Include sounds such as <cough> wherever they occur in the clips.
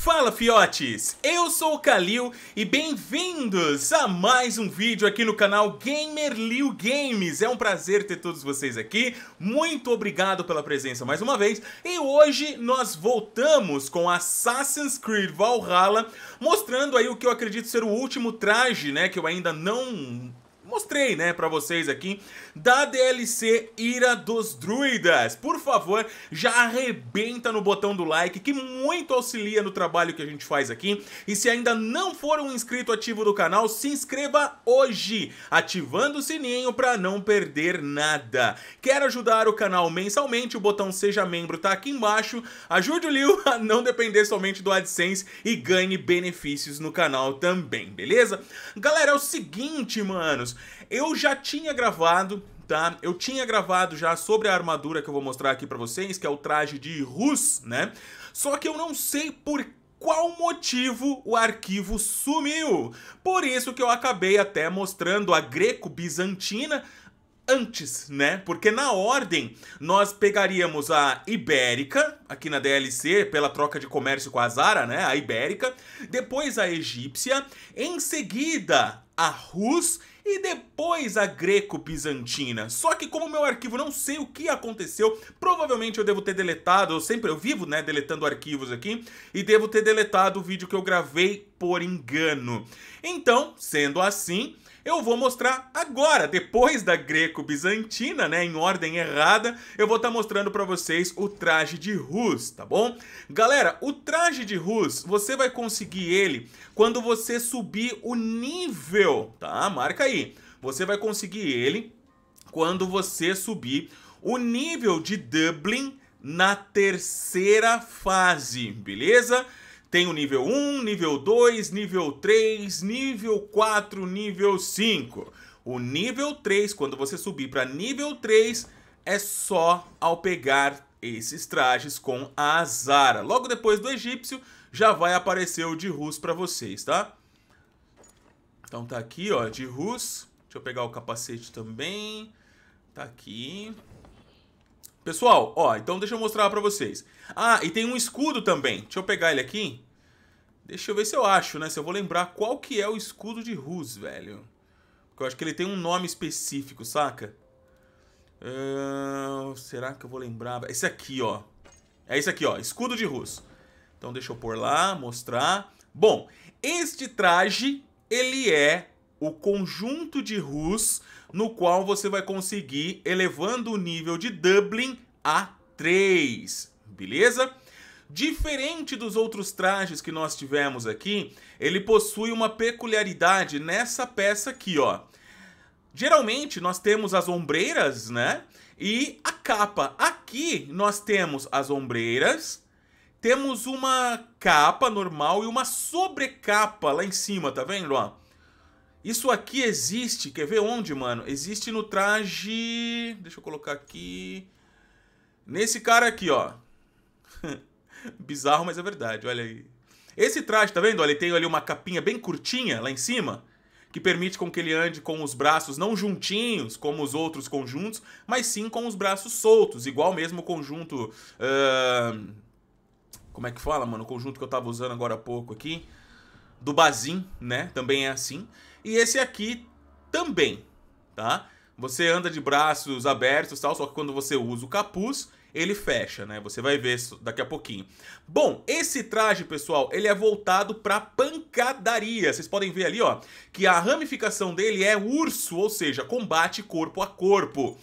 Fala fiotes, eu sou o Kalil e bem-vindos a mais um vídeo aqui no canal Gamer Liu Games. É um prazer ter todos vocês aqui, muito obrigado pela presença mais uma vez. E hoje nós voltamos com Assassin's Creed Valhalla, mostrando aí o que eu acredito ser o último traje, né, que eu ainda não mostrei, né, pra vocês aqui, da DLC Ira dos Druidas. Por favor, já arrebenta no botão do like, que muito auxilia no trabalho que a gente faz aqui. E se ainda não for um inscrito ativo do canal, se inscreva hoje, ativando o sininho pra não perder nada. Quer ajudar o canal mensalmente? O botão Seja Membro tá aqui embaixo. Ajude o Liu a não depender somente do AdSense e ganhe benefícios no canal também, beleza? Galera, é o seguinte, manos, eu já tinha gravado, tá? Eu tinha gravado já sobre a armadura que eu vou mostrar aqui pra vocês, que é o traje de Rus, né? Só que eu não sei por qual motivo o arquivo sumiu. Por isso que eu acabei até mostrando a greco-bizantina antes, né? Porque na ordem nós pegaríamos a Ibérica, aqui na DLC, pela troca de comércio com a Zara, né? A Ibérica, depois a Egípcia, em seguida a Rus e depois a greco-bizantina. Só que como meu arquivo não sei o que aconteceu, provavelmente eu devo ter deletado, eu sempre eu vivo, né, deletando arquivos aqui, e devo ter deletado o vídeo que eu gravei por engano. Então, sendo assim, eu vou mostrar agora, depois da greco-bizantina, né, em ordem errada, eu vou estar tá mostrando para vocês o traje de Rus, tá bom? Galera, o traje de Rus, você vai conseguir ele quando você subir o nível, tá? Marca aí. Você vai conseguir ele quando você subir o nível de Dublin na terceira fase, beleza? Beleza? Tem o nível 1, nível 2, nível 3, nível 4, nível 5. O nível 3, quando você subir para nível 3, é só ao pegar esses trajes com a Zara. Logo depois do egípcio, já vai aparecer o de Rus para vocês, tá? Então tá aqui, ó, de Rus. Deixa eu pegar o capacete também. Tá aqui. Pessoal, ó, então deixa eu mostrar para vocês. Ah, e tem um escudo também. Deixa eu pegar ele aqui. Deixa eu ver se eu acho, né? Se eu vou lembrar qual que é o escudo de Rus, velho. Porque eu acho que ele tem um nome específico, saca? Uh, será que eu vou lembrar? Esse aqui, ó. É esse aqui, ó. Escudo de Rus. Então deixa eu pôr lá, mostrar. Bom, este traje, ele é o conjunto de Rus no qual você vai conseguir elevando o nível de Dublin a 3, beleza? Diferente dos outros trajes que nós tivemos aqui, ele possui uma peculiaridade nessa peça aqui, ó. Geralmente nós temos as ombreiras, né? E a capa. Aqui nós temos as ombreiras, temos uma capa normal e uma sobrecapa lá em cima, tá vendo, ó? Isso aqui existe, quer ver onde, mano? Existe no traje... Deixa eu colocar aqui... Nesse cara aqui, ó. <laughs> Bizarro, mas é verdade, olha aí. Esse traje, tá vendo? Olha, ele tem ali uma capinha bem curtinha lá em cima, que permite com que ele ande com os braços não juntinhos, como os outros conjuntos, mas sim com os braços soltos, igual mesmo o conjunto... Uh... Como é que fala, mano? O conjunto que eu tava usando agora há pouco aqui, do Bazin, né? Também é assim. E esse aqui também, tá? Você anda de braços abertos tal, só que quando você usa o capuz, ele fecha, né? Você vai ver isso daqui a pouquinho. Bom, esse traje, pessoal, ele é voltado para pancadaria. Vocês podem ver ali, ó, que a ramificação dele é urso, ou seja, combate corpo a corpo.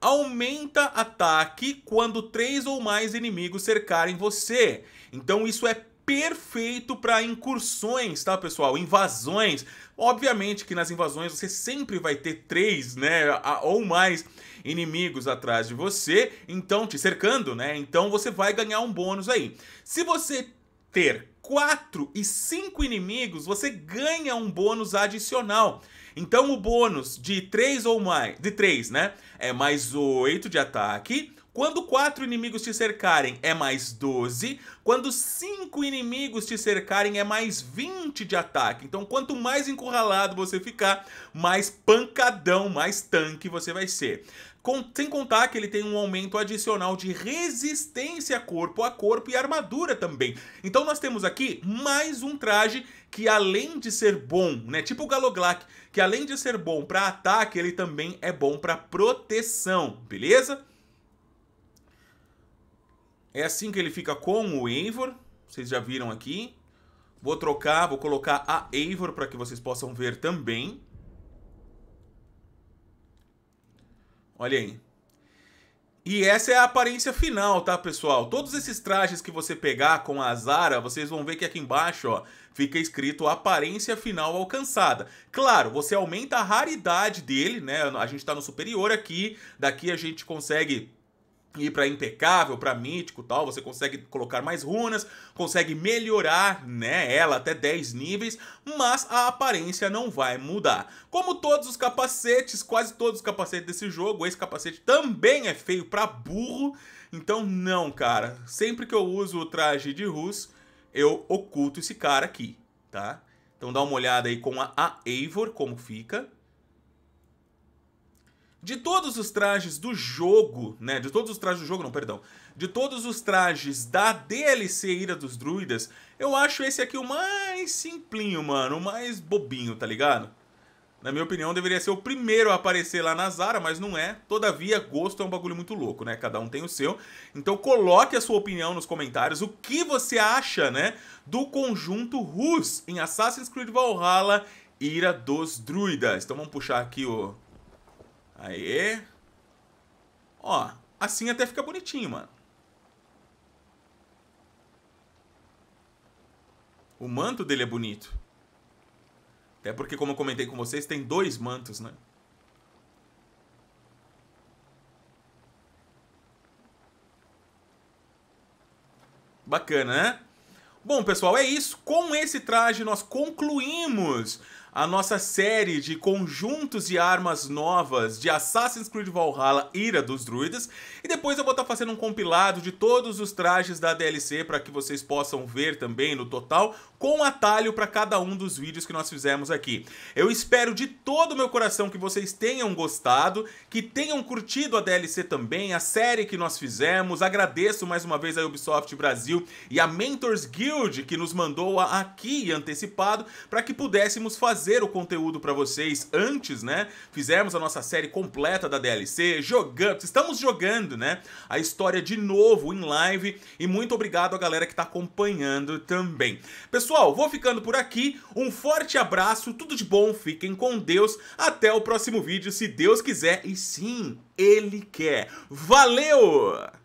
Aumenta ataque quando três ou mais inimigos cercarem você. Então isso é perfeito para incursões, tá, pessoal? Invasões. Obviamente que nas invasões você sempre vai ter três, né, ou mais inimigos atrás de você, então te cercando, né? Então você vai ganhar um bônus aí. Se você ter quatro e cinco inimigos, você ganha um bônus adicional. Então o bônus de três ou mais, de três, né? É mais oito de ataque quando quatro inimigos te cercarem, é mais 12. Quando cinco inimigos te cercarem, é mais 20 de ataque. Então, quanto mais encurralado você ficar, mais pancadão, mais tanque você vai ser. Com, sem contar que ele tem um aumento adicional de resistência corpo a corpo e armadura também. Então nós temos aqui mais um traje que além de ser bom, né, tipo o Galoglack, que além de ser bom para ataque, ele também é bom para proteção, beleza? É assim que ele fica com o Eivor. Vocês já viram aqui. Vou trocar, vou colocar a Eivor para que vocês possam ver também. Olha aí. E essa é a aparência final, tá, pessoal? Todos esses trajes que você pegar com a Zara, vocês vão ver que aqui embaixo, ó, fica escrito aparência final alcançada. Claro, você aumenta a raridade dele, né? A gente tá no superior aqui, daqui a gente consegue ir para impecável, para mítico, tal, você consegue colocar mais runas, consegue melhorar, né, ela até 10 níveis, mas a aparência não vai mudar. Como todos os capacetes, quase todos os capacetes desse jogo, esse capacete também é feio para burro. Então não, cara, sempre que eu uso o traje de Rus, eu oculto esse cara aqui, tá? Então dá uma olhada aí com a, a Eivor como fica. De todos os trajes do jogo, né? De todos os trajes do jogo, não, perdão. De todos os trajes da DLC Ira dos Druidas, eu acho esse aqui o mais simplinho, mano. O mais bobinho, tá ligado? Na minha opinião, deveria ser o primeiro a aparecer lá na Zara, mas não é. Todavia, gosto é um bagulho muito louco, né? Cada um tem o seu. Então coloque a sua opinião nos comentários. O que você acha, né? Do conjunto Rus em Assassin's Creed Valhalla Ira dos Druidas. Então vamos puxar aqui o Aí. Ó, assim até fica bonitinho, mano. O manto dele é bonito. Até porque, como eu comentei com vocês, tem dois mantos, né? Bacana, né? Bom, pessoal, é isso. Com esse traje nós concluímos a nossa série de conjuntos de armas novas de Assassin's Creed Valhalla Ira dos Druidas. E depois eu vou estar tá fazendo um compilado de todos os trajes da DLC para que vocês possam ver também no total, com atalho para cada um dos vídeos que nós fizemos aqui. Eu espero de todo o meu coração que vocês tenham gostado, que tenham curtido a DLC também, a série que nós fizemos. Agradeço mais uma vez a Ubisoft Brasil e a Mentors Guild que nos mandou aqui antecipado para que pudéssemos fazer trazer o conteúdo para vocês antes, né? Fizemos a nossa série completa da DLC, jogando, estamos jogando, né? A história de novo em live e muito obrigado a galera que tá acompanhando também. Pessoal, vou ficando por aqui. Um forte abraço, tudo de bom, fiquem com Deus. Até o próximo vídeo, se Deus quiser e sim, ele quer. Valeu!